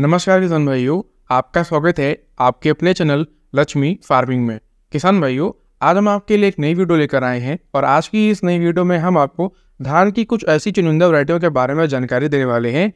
नमस्कार किसान भाइयों आपका स्वागत है आपके अपने चैनल लक्ष्मी फार्मिंग में किसान भाइयों आज हम आपके लिए एक नई वीडियो लेकर आए हैं और आज की इस नई वीडियो में हम आपको धान की कुछ ऐसी चुनिंदा वरायटियों के बारे में जानकारी देने वाले हैं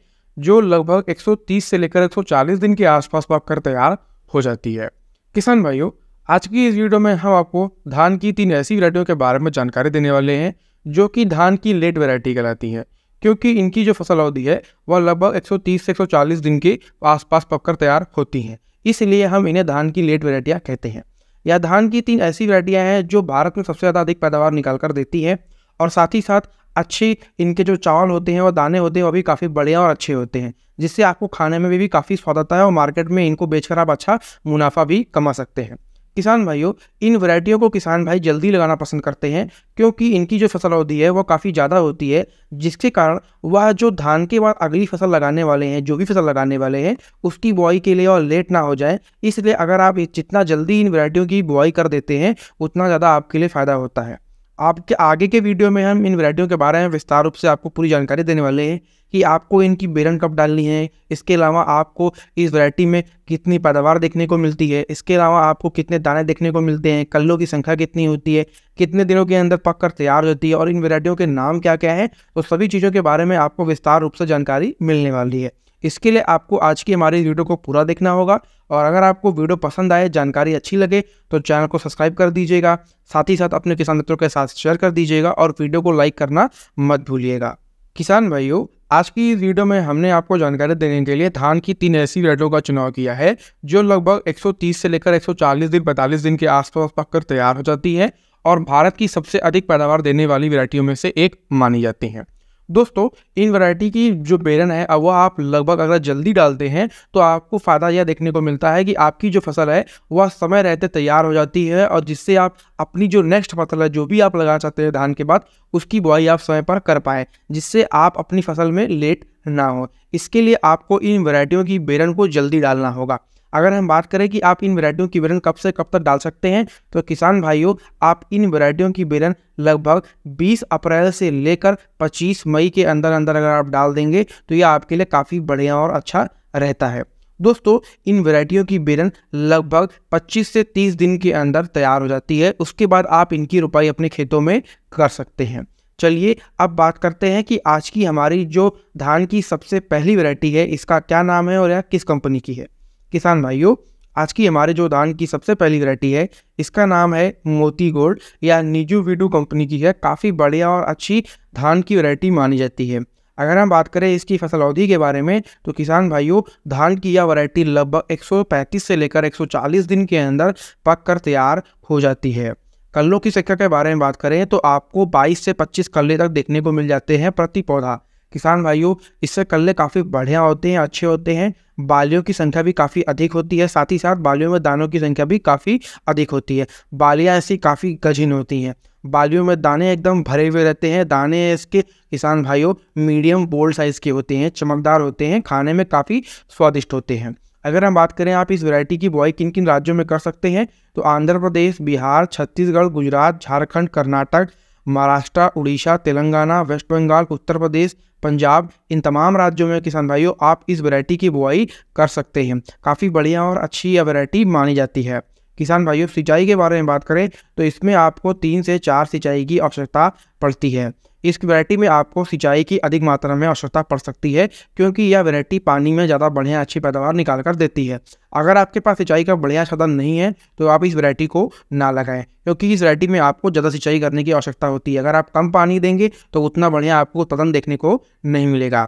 जो लगभग 130 से लेकर 140 दिन के आसपास पककर तैयार हो जाती है किसान भाइयों आज की इस वीडियो में हम आपको धान की तीन ऐसी वरायटियों के बारे में जानकारी देने वाले हैं जो कि धान की लेट वरायटी कहलाती हैं क्योंकि इनकी जो फसल अवधि है वह लगभग 130 से 140 दिन के आसपास पककर तैयार होती हैं इसलिए हम इन्हें धान की लेट वेराइटियाँ कहते हैं यह धान की तीन ऐसी वेराइटियाँ हैं जो भारत में सबसे ज़्यादा अधिक पैदावार निकाल कर देती हैं और साथ ही साथ अच्छी इनके जो चावल होते हैं और दाने होते हैं वो भी काफ़ी बढ़िया और अच्छे होते हैं जिससे आपको खाने में भी, भी काफ़ी स्वाद आता है और मार्केट में इनको बेचकर आप अच्छा मुनाफा भी कमा सकते हैं किसान भाइयों इन वैरायटियों को किसान भाई जल्दी लगाना पसंद करते हैं क्योंकि इनकी जो फसल अवधि है वह काफ़ी ज़्यादा होती है जिसके कारण वह जो धान के बाद अगली फसल लगाने वाले हैं जो भी फसल लगाने वाले हैं उसकी बुआई के लिए और लेट ना हो जाए इसलिए अगर आप जितना जल्दी इन वैरायटियों की बुआई कर देते हैं उतना ज़्यादा आपके लिए फ़ायदा होता है आपके आगे के वीडियो में हम इन वैरायटियों के बारे में विस्तार रूप से आपको पूरी जानकारी देने वाले हैं कि आपको इनकी बेरन कब डालनी है इसके अलावा आपको इस वैरायटी में कितनी पैदावार देखने को मिलती है इसके अलावा आपको कितने दाने देखने को मिलते हैं कल्लों की संख्या कितनी होती है कितने दिनों के अंदर पककर तैयार होती है और इन वैरायटियों के नाम क्या क्या हैं तो सभी चीज़ों के बारे में आपको विस्तार रूप से जानकारी मिलने वाली है इसके लिए आपको आज की हमारी वीडियो को पूरा देखना होगा और अगर आपको वीडियो पसंद आए जानकारी अच्छी लगे तो चैनल को सब्सक्राइब कर दीजिएगा साथ ही साथ अपने किसान मित्रों के साथ शेयर कर दीजिएगा और वीडियो को लाइक करना मत भूलिएगा किसान भाइयों आज की इस वीडियो में हमने आपको जानकारी देने के लिए धान की तीन ऐसी वैरायटियों का चुनाव किया है जो लगभग 130 से लेकर 140 दिन 45 दिन के आसपास पककर तैयार हो जाती है और भारत की सबसे अधिक पैदावार देने वाली वेराइटियों में से एक मानी जाती है दोस्तों इन वैरायटी की जो बेरन है अब वह आप लगभग अगर जल्दी डालते हैं तो आपको फ़ायदा यह देखने को मिलता है कि आपकी जो फसल है वह समय रहते तैयार हो जाती है और जिससे आप अपनी जो नेक्स्ट फसल है जो भी आप लगाना चाहते हैं धान के बाद उसकी बुआई आप समय पर कर पाएँ जिससे आप अपनी फसल में लेट ना हो इसके लिए आपको इन वैरायटियों की बेरन को जल्दी डालना होगा अगर हम बात करें कि आप इन वरायटियों की बेलन कब से कब तक डाल सकते हैं तो किसान भाइयों आप इन वरायटियों की बेलन लगभग 20 अप्रैल से लेकर 25 मई के अंदर अंदर अगर आप डाल देंगे तो ये आपके लिए काफ़ी बढ़िया और अच्छा रहता है दोस्तों इन वरायटियों की बेलन लगभग 25 से 30 दिन के अंदर तैयार हो जाती है उसके बाद आप इनकी रुपाई अपने खेतों में कर सकते हैं चलिए अब बात करते हैं कि आज की हमारी जो धान की सबसे पहली वैरायटी है इसका क्या नाम है और यह किस कंपनी की है किसान भाइयों आज की हमारे जो धान की सबसे पहली वरायटी है इसका नाम है मोती गोल्ड या निजू वीडू कंपनी की है काफ़ी बढ़िया और अच्छी धान की वरायटी मानी जाती है अगर हम बात करें इसकी फसल अवधि के बारे में तो किसान भाइयों धान की यह वरायटी लगभग 135 से लेकर 140 दिन के अंदर पक कर तैयार हो जाती है कल्लों की संख्या के बारे में बात करें तो आपको 22 से 25 कल्ले तक देखने को मिल जाते हैं प्रति पौधा किसान भाइयों इससे कल्ले काफ़ी बढ़िया होते हैं अच्छे होते हैं बालियों की संख्या भी काफ़ी अधिक होती है साथ ही साथ बालियों में दानों की संख्या भी काफ़ी अधिक होती है बालियाँ ऐसी काफ़ी कठिन होती हैं बालियों में दाने एकदम भरे हुए रहते हैं दाने इसके किसान भाइयों मीडियम बोल्ड साइज़ के होते हैं चमकदार होते हैं खाने में काफ़ी स्वादिष्ट होते हैं अगर हम बात करें आप इस वैरायटी की बुआई किन किन राज्यों में कर सकते हैं तो आंध्र प्रदेश बिहार छत्तीसगढ़ गुजरात झारखंड कर्नाटक महाराष्ट्र उड़ीसा तेलंगाना वेस्ट बंगाल उत्तर प्रदेश पंजाब इन तमाम राज्यों में किसान भाइयों आप इस वैरायटी की बुआई कर सकते हैं काफ़ी बढ़िया और अच्छी यह वैरायटी मानी जाती है किसान भाइयों सिंचाई के बारे में बात करें तो इसमें आपको तीन से चार सिंचाई की आवश्यकता पड़ती है इस वैरायटी में आपको सिंचाई की अधिक मात्रा में आवश्यकता पड़ सकती है क्योंकि यह वैरायटी पानी में ज़्यादा बढ़िया अच्छी पैदावार निकाल कर देती है अगर आपके पास सिंचाई का बढ़िया साधन नहीं है तो आप इस वैरायटी को ना लगाएं क्योंकि इस वैरायटी में आपको ज़्यादा सिंचाई करने की आवश्यकता होती है अगर आप कम पानी देंगे तो उतना बढ़िया आपको उत्पादन देखने को नहीं मिलेगा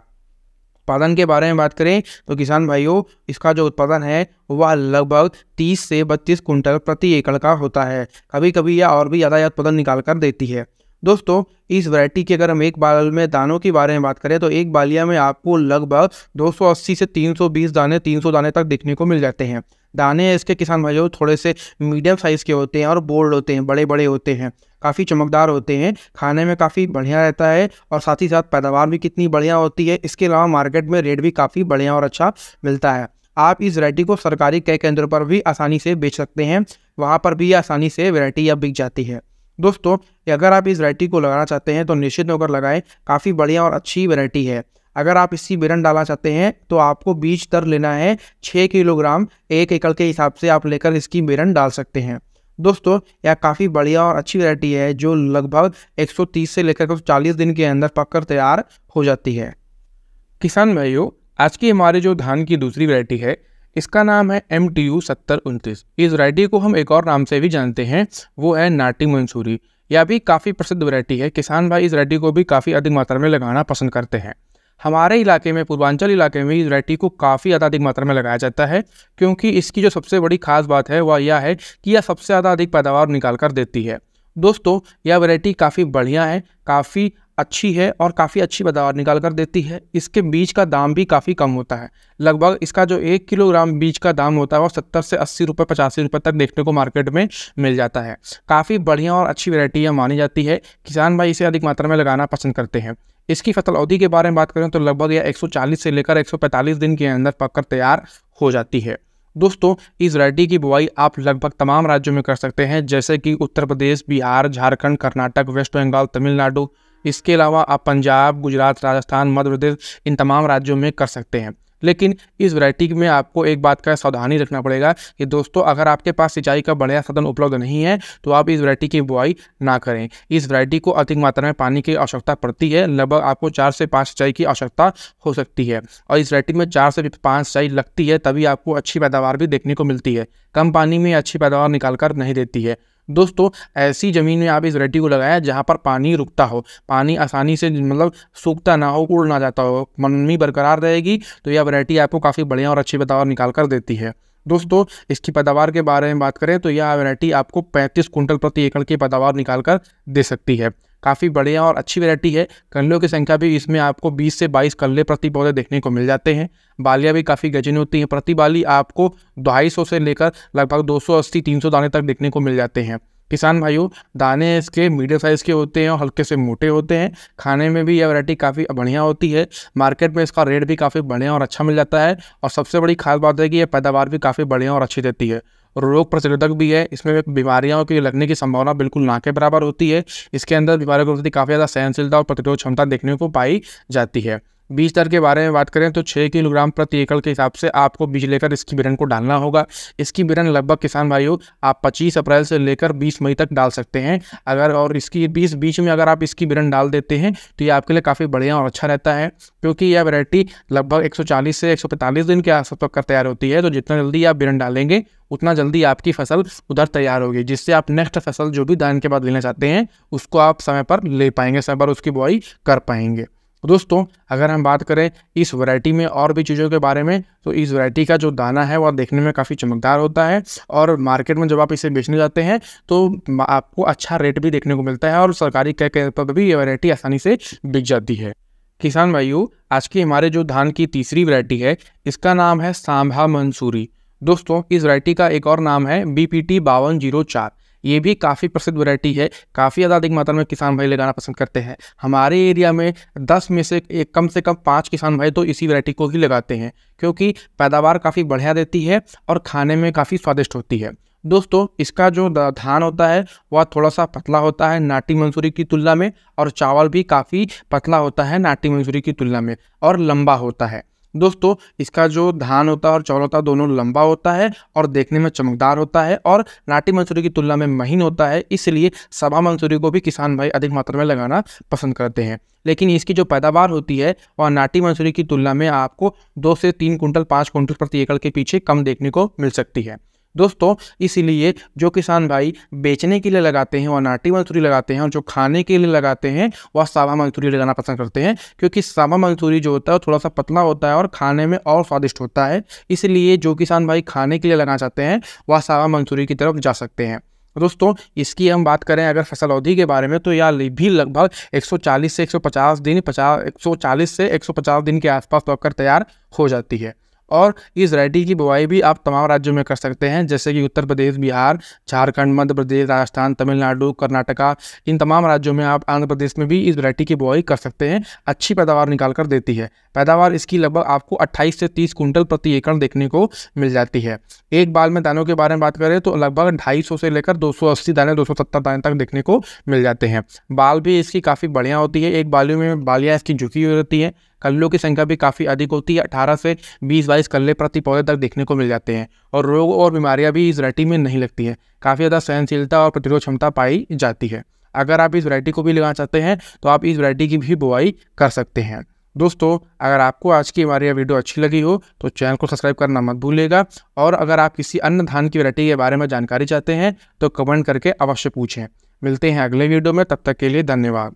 उत्पादन के बारे में बात करें तो किसान भाइयों इसका जो उत्पादन है वह लगभग 30 से 32 कुंटल प्रति एकड़ का होता है कभी कभी यह और भी ज़्यादा उत्पादन निकाल कर देती है दोस्तों इस वैरायटी की अगर हम एक बाल में दानों के बारे में बात करें तो एक बालिया में आपको लगभग 280 से 320 दाने 300 दाने तक देखने को मिल जाते हैं दाने इसके किसान भाई थोड़े से मीडियम साइज़ के होते हैं और बोल्ड होते हैं बड़े बड़े होते हैं काफ़ी चमकदार होते हैं खाने में काफ़ी बढ़िया रहता है और साथ ही साथ पैदावार भी कितनी बढ़िया होती है इसके अलावा मार्केट में रेट भी काफ़ी बढ़िया और अच्छा मिलता है आप इस वैरायटी को सरकारी कई केंद्रों पर भी आसानी से बेच सकते हैं वहाँ पर भी आसानी से वैरायटी अब बिक जाती है दोस्तों अगर आप इस वरायटी को लगाना चाहते हैं तो निश्चित होकर लगाएं काफ़ी बढ़िया और अच्छी वरायटी है अगर आप इसकी बिरन डालना चाहते हैं तो आपको बीज दर लेना है छः किलोग्राम एक एकड़ के हिसाब से आप लेकर इसकी बिरन डाल सकते हैं दोस्तों यह काफ़ी बढ़िया और अच्छी वरायटी है जो लगभग 130 से लेकर 140 दिन के अंदर पककर तैयार हो जाती है किसान भाइयों आज की हमारे जो धान की दूसरी वरायटी है इसका नाम है एम टी यू सत्तर उनतीस इस वरायटी को हम एक और नाम से भी जानते हैं वो है नाटी मंसूरी यह भी काफ़ी प्रसिद्ध वरायटी है किसान भाई इस वरायटी को भी काफ़ी अधिक मात्रा में लगाना पसंद करते हैं हमारे इलाके में पूर्वांचल इलाके में इस वरायटी को काफ़ी ज़्यादा अधिक मात्रा में लगाया जाता है क्योंकि इसकी जो सबसे बड़ी खास बात है वह यह है कि यह सबसे ज़्यादा अधिक पैदावार निकाल कर देती है दोस्तों यह वरायटी काफ़ी बढ़िया है काफ़ी अच्छी है और काफ़ी अच्छी पैदावार निकाल कर देती है इसके बीज का दाम भी काफ़ी कम होता है लगभग इसका जो एक किलोग्राम बीज का दाम होता है वो सत्तर से अस्सी रुपये पचासी रुपये तक देखने को मार्केट में मिल जाता है काफ़ी बढ़िया और अच्छी वेरायटी यह मानी जाती है किसान भाई इसे अधिक मात्रा में लगाना पसंद करते हैं इसकी फसल अवधि के बारे में बात करें तो लगभग यह एक से लेकर एक दिन के अंदर पक तैयार हो जाती है दोस्तों इस वैरायटी की बुआई आप लगभग तमाम राज्यों में कर सकते हैं जैसे कि उत्तर प्रदेश बिहार झारखंड कर्नाटक वेस्ट बंगाल तमिलनाडु इसके अलावा आप पंजाब गुजरात राजस्थान मध्य प्रदेश इन तमाम राज्यों में कर सकते हैं लेकिन इस वैरायटी में आपको एक बात का सावधानी रखना पड़ेगा कि दोस्तों अगर आपके पास सिंचाई का बढ़िया साधन उपलब्ध नहीं है तो आप इस वैरायटी की बुआई ना करें इस वैरायटी को अधिक मात्रा में पानी की आवश्यकता पड़ती है लगभग आपको चार से पाँच सिंचाई की आवश्यकता हो सकती है और इस वैरायटी में चार से पाँच सिंचाई लगती है तभी आपको अच्छी पैदावार भी देखने को मिलती है कम पानी में अच्छी पैदावार निकाल कर नहीं देती है दोस्तों ऐसी ज़मीन में आप इस वरायटी को लगाएं जहाँ पर पानी रुकता हो पानी आसानी से मतलब सूखता ना हो उड़ ना जाता हो मनमी बरकरार रहेगी तो यह वरायटी आपको काफ़ी बढ़िया और अच्छी पैदावार निकाल कर देती है दोस्तों इसकी पैदावार के बारे में बात करें तो यह वरायटी आपको 35 कुंटल प्रति एकड़ की पैदावार निकाल कर दे सकती है काफ़ी बढ़िया और अच्छी वेरायटी है कल्लों की संख्या भी इसमें आपको 20 से 22 कल्ले प्रति पौधे देखने को मिल जाते हैं बालियाँ भी काफ़ी गजनी होती हैं प्रति बाली आपको ढाई से लेकर लगभग दो सौ दाने तक देखने को मिल जाते हैं किसान भाइयों दाने इसके मीडियम साइज़ के होते हैं और हल्के से मोटे होते हैं खाने में भी यह वैरायटी काफ़ी बढ़िया होती है मार्केट में इसका रेट भी काफ़ी बढ़िया और अच्छा मिल जाता है और सबसे बड़ी खास बात है कि यह पैदावार भी काफ़ी बढ़िया और अच्छी देती है रोग प्रतिरोधक भी है इसमें बीमारियों के लगने की संभावना बिल्कुल ना के बराबर होती है इसके अंदर बीमारियों के प्रति काफ़ी ज़्यादा सहनशीलता और प्रतिरोध क्षमता देखने को पाई जाती है बीज दर के बारे में बात करें तो छः किलोग्राम प्रति एकड़ के हिसाब से आपको बीज लेकर इसकी बिरन को डालना होगा इसकी बिरन लगभग किसान भाइयों आप 25 अप्रैल से लेकर 20 मई तक डाल सकते हैं अगर और इसकी बीस बीच में अगर आप इसकी बिरन डाल देते हैं तो ये आपके लिए काफ़ी बढ़िया और अच्छा रहता है क्योंकि यह वेरायटी लगभग एक से एक दिन के आसपास तक तैयार होती है तो जितना जल्दी आप बिरन डालेंगे उतना जल्दी आपकी फसल उधर तैयार होगी जिससे आप नेक्स्ट फसल जो भी दान के बाद लेना चाहते हैं उसको आप समय पर ले पाएंगे समय पर उसकी बुआई कर पाएंगे तो दोस्तों अगर हम बात करें इस वैरायटी में और भी चीज़ों के बारे में तो इस वैरायटी का जो दाना है वह देखने में काफ़ी चमकदार होता है और मार्केट में जब आप इसे बेचने जाते हैं तो आपको अच्छा रेट भी देखने को मिलता है और सरकारी कै पर भी ये वैरायटी आसानी से बिक जाती है किसान भाइयों आज की हमारे जो धान की तीसरी वरायटी है इसका नाम है सांभा मंसूरी दोस्तों इस वरायटी का एक और नाम है बी पी टी बावन जीरो चार ये भी काफ़ी प्रसिद्ध वैरायटी है काफ़ी ज़्यादा अधिक मात्रा में किसान भाई लगाना पसंद करते हैं हमारे एरिया में दस में से एक कम से कम पाँच किसान भाई तो इसी वैरायटी को ही लगाते हैं क्योंकि पैदावार काफ़ी बढ़िया देती है और खाने में काफ़ी स्वादिष्ट होती है दोस्तों इसका जो धान होता है वह थोड़ा सा पतला होता है नाटी मंसूरी की तुलना में और चावल भी काफ़ी पतला होता है नाटी मंसूरी की तुलना में और लंबा होता है दोस्तों इसका जो धान होता है और चावल होता है दोनों लंबा होता है और देखने में चमकदार होता है और नाटी मंसूरी की तुलना में महीन होता है इसलिए सभा मंसूरी को भी किसान भाई अधिक मात्रा में लगाना पसंद करते हैं लेकिन इसकी जो पैदावार होती है वह नाटी मंसूरी की तुलना में आपको दो से तीन कुंटल पाँच कुंटल प्रति एकड़ के पीछे कम देखने को मिल सकती है दोस्तों इसीलिए जो किसान भाई बेचने के लिए लगाते हैं वह नाटी मजदूरी लगाते हैं और जो खाने के लिए लगाते हैं वह सावा मजदूरी लगाना पसंद करते हैं क्योंकि सावा मजदूरी जो होता है थोड़ा सा पतला होता है और खाने में और स्वादिष्ट होता है इसलिए जो किसान भाई खाने के लिए लगाना चाहते हैं वह सावा मजदूरी की तरफ जा सकते हैं दोस्तों इसकी हम बात करें अगर फसल अवधि के बारे में तो यह भी लगभग 140 से 150 दिन 50 140 से 150 दिन के आसपास तो तैयार हो जाती है और इस वैरायटी की बुआई भी आप तमाम राज्यों में कर सकते हैं जैसे कि उत्तर प्रदेश बिहार झारखंड मध्य प्रदेश राजस्थान तमिलनाडु कर्नाटका इन तमाम राज्यों में आप आंध्र प्रदेश में भी इस वैरायटी की बुआई कर सकते हैं अच्छी पैदावार निकाल कर देती है पैदावार इसकी लगभग आपको अट्ठाईस से तीस कुंटल प्रति एकड़ देखने को मिल जाती है एक बाल में दानों के बारे में बात करें तो लगभग ढाई से लेकर दो दाने दो दाने तक देखने को मिल जाते हैं बाल भी इसकी काफ़ी बढ़िया होती है एक बालियों में बालियाँ इसकी झुकी हुई रहती है कल्लों की संख्या भी काफ़ी अधिक होती है अठारह से बीस बाईस कल्ले प्रति पौधे तक देखने को मिल जाते हैं और रोग और बीमारियाँ भी इस वरायटी में नहीं लगती हैं काफ़ी ज़्यादा सहनशीलता और प्रतिरोध क्षमता पाई जाती है अगर आप इस वरायटी को भी लगाना चाहते हैं तो आप इस वरायटी की भी बुआई कर सकते हैं दोस्तों अगर आपको आज की हमारी यह वीडियो अच्छी लगी हो तो चैनल को सब्सक्राइब करना मत भूलिएगा और अगर आप किसी अन्य धान की वरायटी के बारे में जानकारी चाहते हैं तो कमेंट करके अवश्य पूछें मिलते हैं अगले वीडियो में तब तक के लिए धन्यवाद